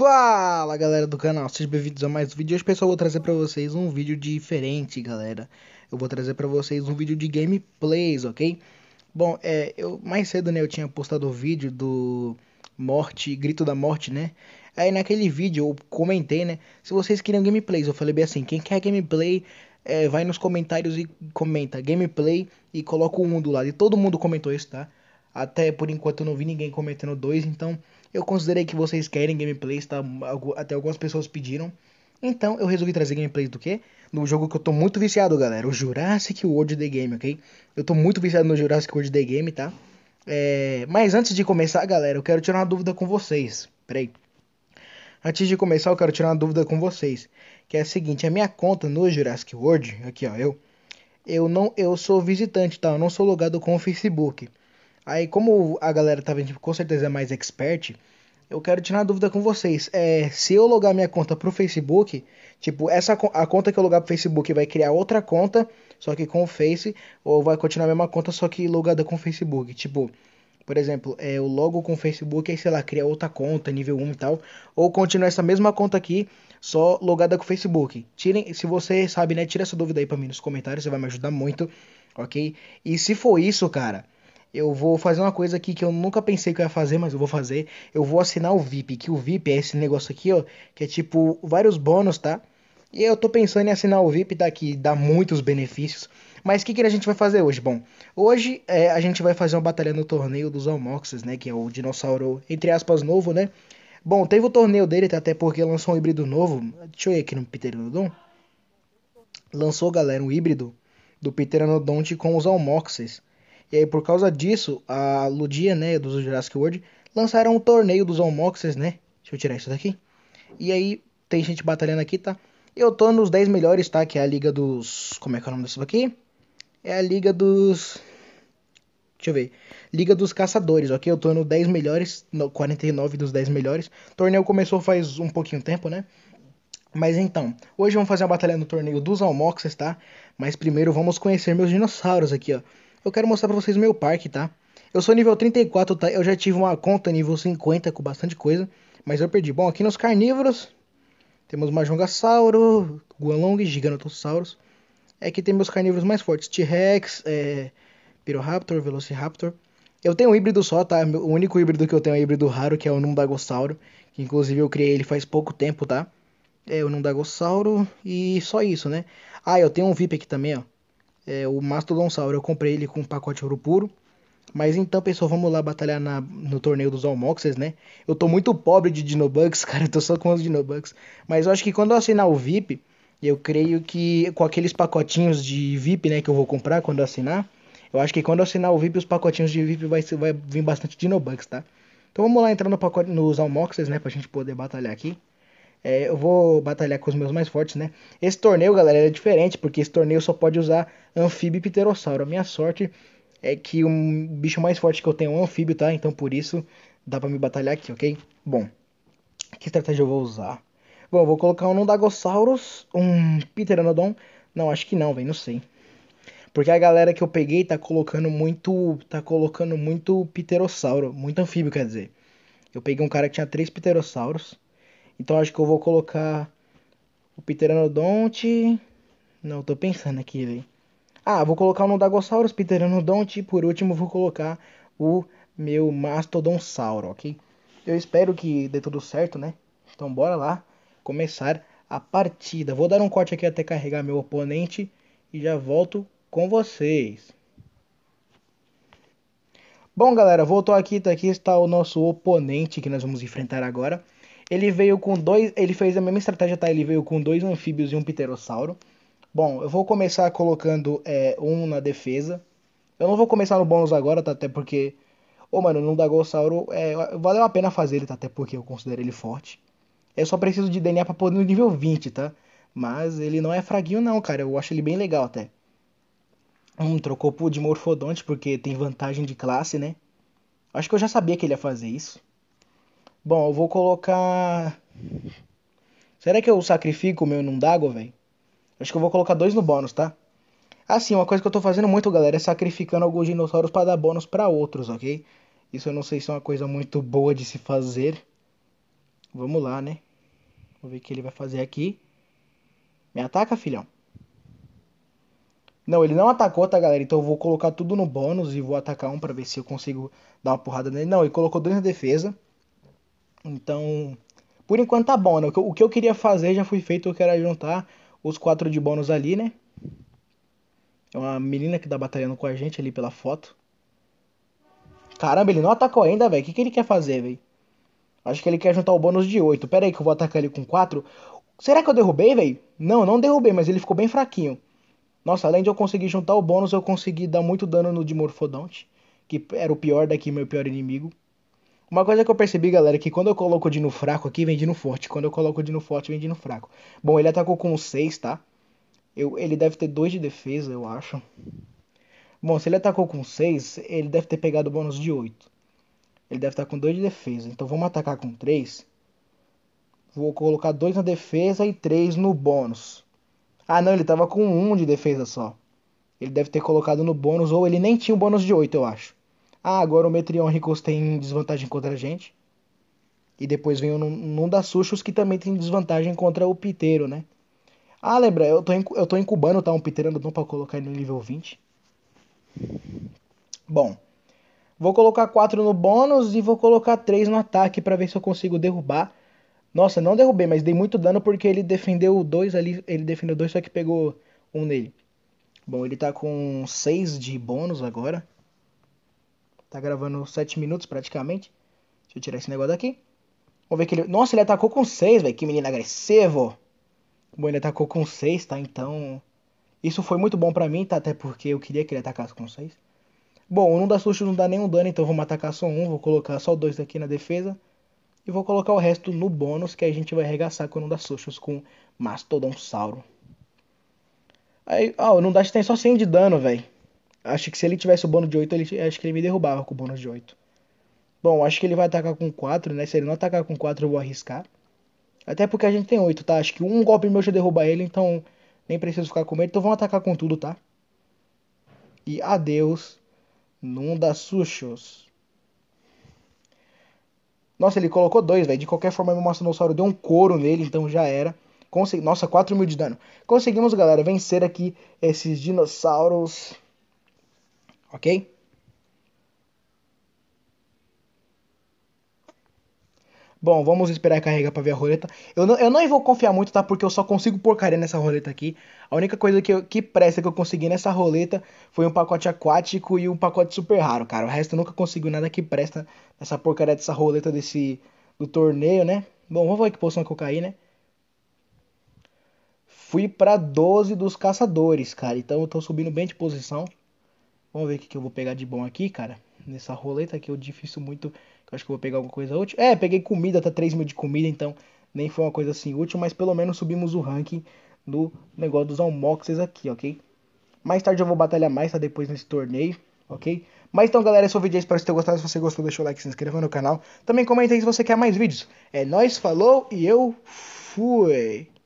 Fala galera do canal, sejam bem-vindos a mais um vídeo. Hoje, pessoal, eu vou trazer pra vocês um vídeo diferente, galera. Eu vou trazer pra vocês um vídeo de gameplays, ok? Bom, é, eu mais cedo, né, eu tinha postado o vídeo do Morte, Grito da Morte, né? Aí naquele vídeo eu comentei, né, se vocês queriam gameplays. Eu falei bem assim, quem quer gameplay, é, vai nos comentários e comenta gameplay e coloca o um do lado. E todo mundo comentou isso, tá? Até por enquanto eu não vi ninguém comentando dois, então... Eu considerei que vocês querem gameplays, tá? Até algumas pessoas pediram. Então eu resolvi trazer gameplays do quê? Do jogo que eu tô muito viciado, galera. O Jurassic World The Game, ok? Eu tô muito viciado no Jurassic World The Game, tá? É... Mas antes de começar, galera, eu quero tirar uma dúvida com vocês. Peraí. Antes de começar, eu quero tirar uma dúvida com vocês. Que é a seguinte, a minha conta no Jurassic World, aqui ó, eu. Eu não eu sou visitante, tá? Eu não sou logado com o Facebook. Aí, como a galera tá vendo, tipo, com certeza é mais expert, eu quero tirar uma dúvida com vocês. É, se eu logar minha conta pro Facebook, tipo, essa a conta que eu logar pro Facebook vai criar outra conta, só que com o Face, ou vai continuar a mesma conta, só que logada com o Facebook? Tipo, por exemplo, é, eu logo com o Facebook, aí sei lá, cria outra conta, nível 1 e tal, ou continua essa mesma conta aqui, só logada com o Facebook. Tirem, se você sabe, né, tira essa dúvida aí pra mim nos comentários, você vai me ajudar muito, ok? E se for isso, cara eu vou fazer uma coisa aqui que eu nunca pensei que eu ia fazer, mas eu vou fazer. Eu vou assinar o VIP, que o VIP é esse negócio aqui, ó, que é tipo vários bônus, tá? E eu tô pensando em assinar o VIP, tá? Que dá muitos benefícios. Mas o que, que a gente vai fazer hoje? Bom, hoje é, a gente vai fazer uma batalha no torneio dos Almoxes, né? Que é o dinossauro, entre aspas, novo, né? Bom, teve o torneio dele, tá? até porque lançou um híbrido novo. Deixa eu ir aqui no Pteranodon. Lançou, galera, um híbrido do Pteranodonte com os Almoxes. E aí, por causa disso, a Ludia, né, dos Jurassic World, lançaram um torneio dos unboxers, né? Deixa eu tirar isso daqui. E aí, tem gente batalhando aqui, tá? Eu tô nos 10 melhores, tá? Que é a liga dos... Como é que é o nome disso aqui? É a liga dos... Deixa eu ver. Liga dos Caçadores, ok? Eu tô no 10 melhores, no 49 dos 10 melhores. O torneio começou faz um pouquinho tempo, né? Mas então, hoje vamos fazer uma batalha no torneio dos Almoxes, tá? Mas primeiro vamos conhecer meus dinossauros aqui, ó. Eu quero mostrar pra vocês meu parque, tá? Eu sou nível 34, tá? Eu já tive uma conta nível 50 com bastante coisa, mas eu perdi. Bom, aqui nos carnívoros temos Majongasauro, Guanlong, Giganotossauros. É que tem meus carnívoros mais fortes, T-Rex, é, Piroraptor, Velociraptor. Eu tenho um híbrido só, tá? O único híbrido que eu tenho é um híbrido raro, que é o Nundagossauro. Que inclusive eu criei ele faz pouco tempo, tá? É o Nundagossauro e só isso, né? Ah, eu tenho um VIP aqui também, ó é, o Mastodonsauro. Eu comprei ele com um pacote ouro puro. Mas então, pessoal, vamos lá batalhar na, no torneio dos Almoxes, né? Eu tô muito pobre de Dinobugs, cara, eu tô só com os Dinobugs. Mas eu acho que quando eu assinar o VIP, eu creio que com aqueles pacotinhos de VIP, né, que eu vou comprar quando eu assinar, eu acho que quando eu assinar o VIP, os pacotinhos de VIP vai, vai vir bastante Dinobugs, tá? Então vamos lá entrar no pacote, nos Almoxes, né, pra gente poder batalhar aqui. É, eu vou batalhar com os meus mais fortes, né? Esse torneio, galera, é diferente, porque esse torneio só pode usar anfíbio e pterossauro. A minha sorte é que o um bicho mais forte que eu tenho é um anfíbio, tá? Então por isso dá pra me batalhar aqui, ok? Bom, que estratégia eu vou usar? Bom, eu vou colocar um Dagosaurus, um Pteranodon. Não, acho que não, velho, não sei. Porque a galera que eu peguei tá colocando muito. Tá colocando muito pterossauro, muito anfíbio, quer dizer. Eu peguei um cara que tinha três pterossauros. Então acho que eu vou colocar o Pteranodonte. Não, tô pensando aqui, velho. Ah, vou colocar o Nodagossaurus, Pteranodonte e por último vou colocar o meu Mastodonsauro, ok? Eu espero que dê tudo certo, né? Então bora lá começar a partida. Vou dar um corte aqui até carregar meu oponente e já volto com vocês. Bom, galera, voltou aqui, tá aqui está o nosso oponente que nós vamos enfrentar agora. Ele veio com dois. Ele fez a mesma estratégia, tá? Ele veio com dois anfíbios e um pterossauro. Bom, eu vou começar colocando é, um na defesa. Eu não vou começar no bônus agora, tá? Até porque. Ô, oh, mano, no Dagossauro é, valeu a pena fazer ele, tá? Até porque eu considero ele forte. Eu só preciso de DNA pra pôr no nível 20, tá? Mas ele não é fraguinho, não, cara. Eu acho ele bem legal até. Hum, trocou por de Morfodonte porque tem vantagem de classe, né? Acho que eu já sabia que ele ia fazer isso. Bom, eu vou colocar. Será que eu sacrifico o meu não velho? Acho que eu vou colocar dois no bônus, tá? Assim, uma coisa que eu tô fazendo muito, galera, é sacrificando alguns dinossauros para dar bônus para outros, ok? Isso eu não sei se é uma coisa muito boa de se fazer. Vamos lá, né? Vou ver o que ele vai fazer aqui. Me ataca, filhão. Não, ele não atacou, tá, galera? Então eu vou colocar tudo no bônus e vou atacar um pra ver se eu consigo dar uma porrada nele. Não, ele colocou dois na defesa. Então, por enquanto tá bom, né? O que, eu, queria fazer já foi feito, eu quero juntar os quatro de bônus ali, né? É uma menina que tá batalhando com a gente ali pela foto. Caramba, ele não atacou ainda, velho. O que, que ele quer fazer, velho? Acho que ele quer juntar o bônus de 8. Pera aí que eu vou atacar ele com 4. Será que eu derrubei, velho? Não, não derrubei, mas ele ficou bem fraquinho. Nossa, além de eu conseguir juntar o bônus, eu consegui dar muito dano no Dimorfodonte, que era o pior daqui, meu pior inimigo. Uma coisa que eu percebi, galera, é que quando eu coloco o Dino fraco aqui, vem Dino forte. Quando eu coloco o Dino forte, vem Dino fraco. Bom, ele atacou com 6, tá? Eu, ele deve ter 2 de defesa, eu acho. Bom, se ele atacou com 6, ele deve ter pegado o bônus de 8. Ele deve estar com 2 de defesa. Então vamos atacar com 3. Vou colocar 2 na defesa e 3 no bônus. Ah, não, ele estava com 1 um de defesa só. Ele deve ter colocado no bônus, ou ele nem tinha o bônus de 8, eu acho. Ah, agora o Metreon Ricos tem desvantagem contra a gente. E depois vem o Nunda Sushos, que também tem desvantagem contra o Piteiro, né? Ah, lembra, eu tô, eu tô incubando, tá? Um Piteiro não pra colocar ele no nível 20. Bom, vou colocar 4 no bônus e vou colocar 3 no ataque para ver se eu consigo derrubar. Nossa, não derrubei, mas dei muito dano porque ele defendeu dois ali. Ele defendeu dois, só que pegou um nele. Bom, ele tá com 6 de bônus agora. Tá gravando 7 minutos praticamente. Deixa eu tirar esse negócio daqui. Vamos ver que ele. Nossa, ele atacou com 6, velho. Que menino agressivo. Bom, ele atacou com 6, tá? Então. Isso foi muito bom pra mim, tá? Até porque eu queria que ele atacasse com 6. Bom, o não dá susto não dá nenhum dano, então vamos atacar só um. Vou colocar só dois aqui na defesa. E vou colocar o resto no bônus, que a gente vai arregaçar com o Nunda Sustos com Mastodonsauro. Aí, ó, oh, o Nundash tem só 100 de dano, velho. Acho que se ele tivesse o bônus de 8, ele, acho que ele me derrubava com o bônus de 8. Bom, acho que ele vai atacar com 4, né? Se ele não atacar com 4, eu vou arriscar. Até porque a gente tem 8, tá? Acho que um golpe meu já derruba ele, então nem preciso ficar com medo. Então vamos atacar com tudo, tá? E adeus, Nunda Sushos. Nossa, ele colocou dois, velho. De qualquer forma, meu Mastonossauro deu um couro nele, então já era. Consegui... Nossa, 4 mil de dano. Conseguimos, galera, vencer aqui esses dinossauros ok? Bom, vamos esperar carregar pra ver a roleta. Eu não, eu não vou confiar muito, tá? Porque eu só consigo porcaria nessa roleta aqui. A única coisa que, eu, que presta que eu consegui nessa roleta foi um pacote aquático e um pacote super raro, cara. O resto eu nunca consigo nada que presta nessa porcaria dessa roleta desse... do torneio, né? Bom, vamos ver que posição que eu caí, né? Fui pra 12 dos caçadores, cara. Então eu tô subindo bem de posição. Vamos ver o que, que eu vou pegar de bom aqui, cara. Nessa roleta que eu difícil muito. Eu acho que eu vou pegar alguma coisa útil. É, peguei comida, tá 3 mil de comida, então nem foi uma coisa assim útil, mas pelo menos subimos o ranking do negócio dos unboxes aqui, ok? Mais tarde eu vou batalhar mais, tá? Depois nesse torneio, ok? Mas então, galera, esse é o vídeo Espero que tenham gostado. Se você gostou, deixa o like, se inscreva no canal. Também comenta aí se você quer mais vídeos. É nóis, falou e eu fui!